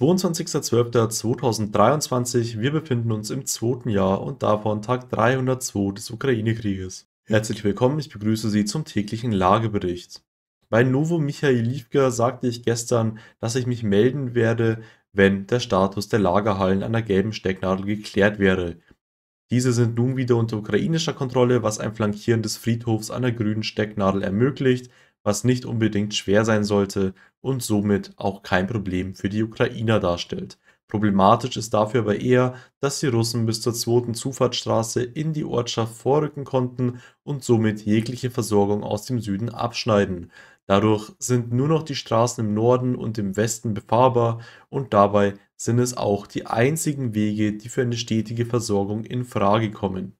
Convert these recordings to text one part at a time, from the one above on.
22.12.2023, wir befinden uns im zweiten Jahr und davon Tag 302 des Ukraine-Krieges. Herzlich willkommen, ich begrüße Sie zum täglichen Lagebericht. Bei Novo Michailivka sagte ich gestern, dass ich mich melden werde, wenn der Status der Lagerhallen an der gelben Stecknadel geklärt wäre. Diese sind nun wieder unter ukrainischer Kontrolle, was ein Flankieren des Friedhofs an der grünen Stecknadel ermöglicht, was nicht unbedingt schwer sein sollte und somit auch kein Problem für die Ukrainer darstellt. Problematisch ist dafür aber eher, dass die Russen bis zur zweiten Zufahrtsstraße in die Ortschaft vorrücken konnten und somit jegliche Versorgung aus dem Süden abschneiden. Dadurch sind nur noch die Straßen im Norden und im Westen befahrbar und dabei sind es auch die einzigen Wege, die für eine stetige Versorgung in Frage kommen.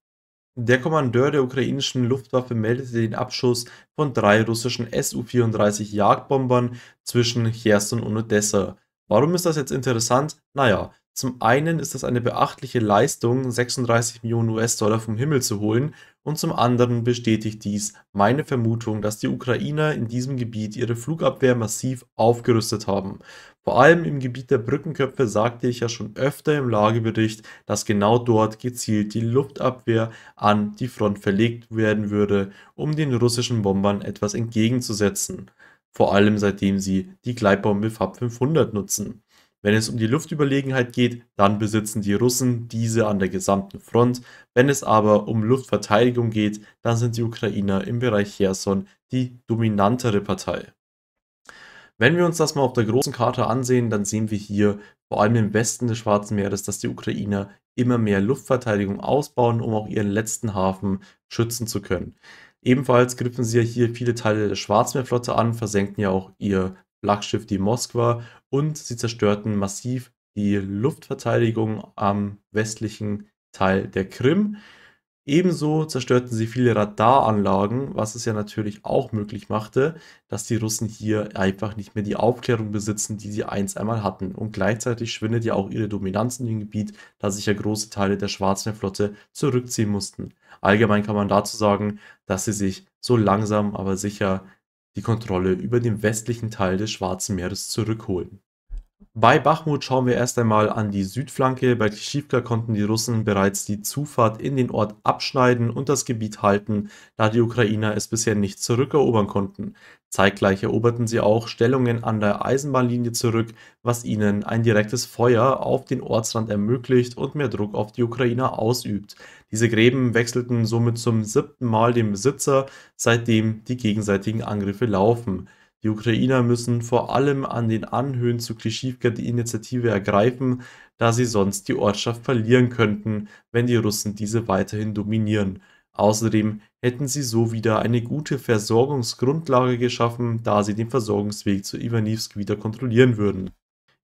Der Kommandeur der ukrainischen Luftwaffe meldete den Abschuss von drei russischen Su-34 Jagdbombern zwischen Cherson und Odessa. Warum ist das jetzt interessant? Naja, zum einen ist das eine beachtliche Leistung, 36 Millionen US-Dollar vom Himmel zu holen, und zum anderen bestätigt dies meine Vermutung, dass die Ukrainer in diesem Gebiet ihre Flugabwehr massiv aufgerüstet haben. Vor allem im Gebiet der Brückenköpfe sagte ich ja schon öfter im Lagebericht, dass genau dort gezielt die Luftabwehr an die Front verlegt werden würde, um den russischen Bombern etwas entgegenzusetzen. Vor allem seitdem sie die Gleitbombe FAB 500 nutzen. Wenn es um die Luftüberlegenheit geht, dann besitzen die Russen diese an der gesamten Front. Wenn es aber um Luftverteidigung geht, dann sind die Ukrainer im Bereich Cherson die dominantere Partei. Wenn wir uns das mal auf der großen Karte ansehen, dann sehen wir hier vor allem im Westen des Schwarzen Meeres, dass die Ukrainer immer mehr Luftverteidigung ausbauen, um auch ihren letzten Hafen schützen zu können. Ebenfalls griffen sie ja hier viele Teile der Schwarzmeerflotte an, versenken ja auch ihr Flaggschiff die Moskwa und sie zerstörten massiv die Luftverteidigung am westlichen Teil der Krim. Ebenso zerstörten sie viele Radaranlagen, was es ja natürlich auch möglich machte, dass die Russen hier einfach nicht mehr die Aufklärung besitzen, die sie einst einmal hatten. Und gleichzeitig schwindet ja auch ihre Dominanz in dem Gebiet, da sich ja große Teile der Schwarzmeerflotte zurückziehen mussten. Allgemein kann man dazu sagen, dass sie sich so langsam aber sicher die Kontrolle über den westlichen Teil des Schwarzen Meeres zurückholen. Bei Bachmut schauen wir erst einmal an die Südflanke. Bei Klischivka konnten die Russen bereits die Zufahrt in den Ort abschneiden und das Gebiet halten, da die Ukrainer es bisher nicht zurückerobern konnten. Zeitgleich eroberten sie auch Stellungen an der Eisenbahnlinie zurück, was ihnen ein direktes Feuer auf den Ortsrand ermöglicht und mehr Druck auf die Ukrainer ausübt. Diese Gräben wechselten somit zum siebten Mal den Besitzer, seitdem die gegenseitigen Angriffe laufen. Die Ukrainer müssen vor allem an den Anhöhen zu Klischivka die Initiative ergreifen, da sie sonst die Ortschaft verlieren könnten, wenn die Russen diese weiterhin dominieren. Außerdem hätten sie so wieder eine gute Versorgungsgrundlage geschaffen, da sie den Versorgungsweg zu Iwanivsk wieder kontrollieren würden.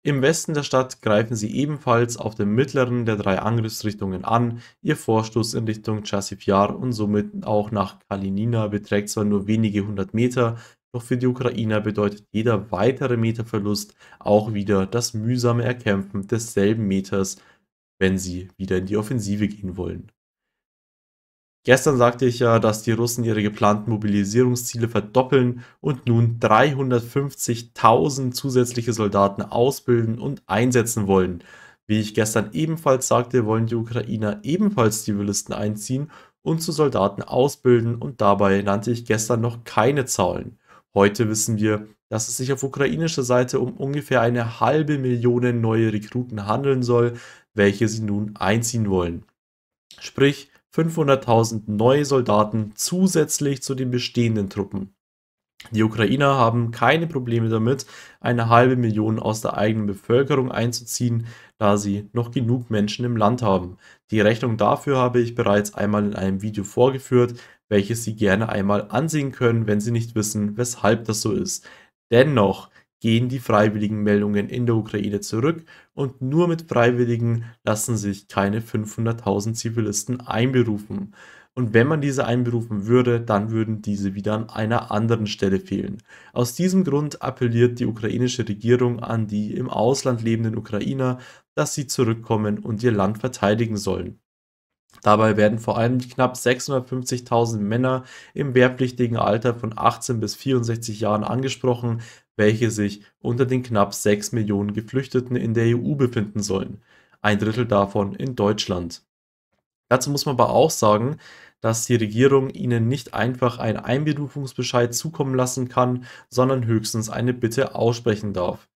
Im Westen der Stadt greifen sie ebenfalls auf dem mittleren der drei Angriffsrichtungen an. Ihr Vorstoß in Richtung Chasivjar und somit auch nach Kalinina beträgt zwar nur wenige hundert Meter, doch für die Ukrainer bedeutet jeder weitere Meterverlust auch wieder das mühsame Erkämpfen desselben Meters, wenn sie wieder in die Offensive gehen wollen. Gestern sagte ich ja, dass die Russen ihre geplanten Mobilisierungsziele verdoppeln und nun 350.000 zusätzliche Soldaten ausbilden und einsetzen wollen. Wie ich gestern ebenfalls sagte, wollen die Ukrainer ebenfalls Zivilisten einziehen und zu Soldaten ausbilden und dabei nannte ich gestern noch keine Zahlen. Heute wissen wir, dass es sich auf ukrainischer Seite um ungefähr eine halbe Million neue Rekruten handeln soll, welche sie nun einziehen wollen. Sprich 500.000 neue Soldaten zusätzlich zu den bestehenden Truppen. Die Ukrainer haben keine Probleme damit, eine halbe Million aus der eigenen Bevölkerung einzuziehen, da sie noch genug Menschen im Land haben. Die Rechnung dafür habe ich bereits einmal in einem Video vorgeführt, welches Sie gerne einmal ansehen können, wenn Sie nicht wissen, weshalb das so ist. Dennoch gehen die Freiwilligenmeldungen in der Ukraine zurück und nur mit Freiwilligen lassen sich keine 500.000 Zivilisten einberufen und wenn man diese einberufen würde, dann würden diese wieder an einer anderen Stelle fehlen. Aus diesem Grund appelliert die ukrainische Regierung an die im Ausland lebenden Ukrainer, dass sie zurückkommen und ihr Land verteidigen sollen. Dabei werden vor allem die knapp 650.000 Männer im wehrpflichtigen Alter von 18 bis 64 Jahren angesprochen, welche sich unter den knapp 6 Millionen Geflüchteten in der EU befinden sollen, ein Drittel davon in Deutschland. Dazu muss man aber auch sagen, dass die Regierung ihnen nicht einfach einen Einberufungsbescheid zukommen lassen kann, sondern höchstens eine Bitte aussprechen darf.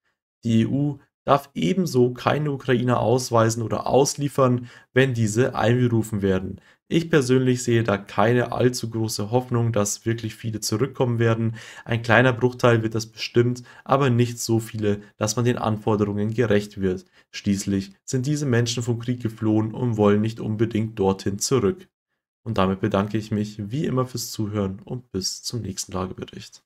Die EU darf ebenso keine Ukrainer ausweisen oder ausliefern, wenn diese einberufen werden. Ich persönlich sehe da keine allzu große Hoffnung, dass wirklich viele zurückkommen werden. Ein kleiner Bruchteil wird das bestimmt, aber nicht so viele, dass man den Anforderungen gerecht wird. Schließlich sind diese Menschen vom Krieg geflohen und wollen nicht unbedingt dorthin zurück. Und damit bedanke ich mich wie immer fürs Zuhören und bis zum nächsten Lagebericht.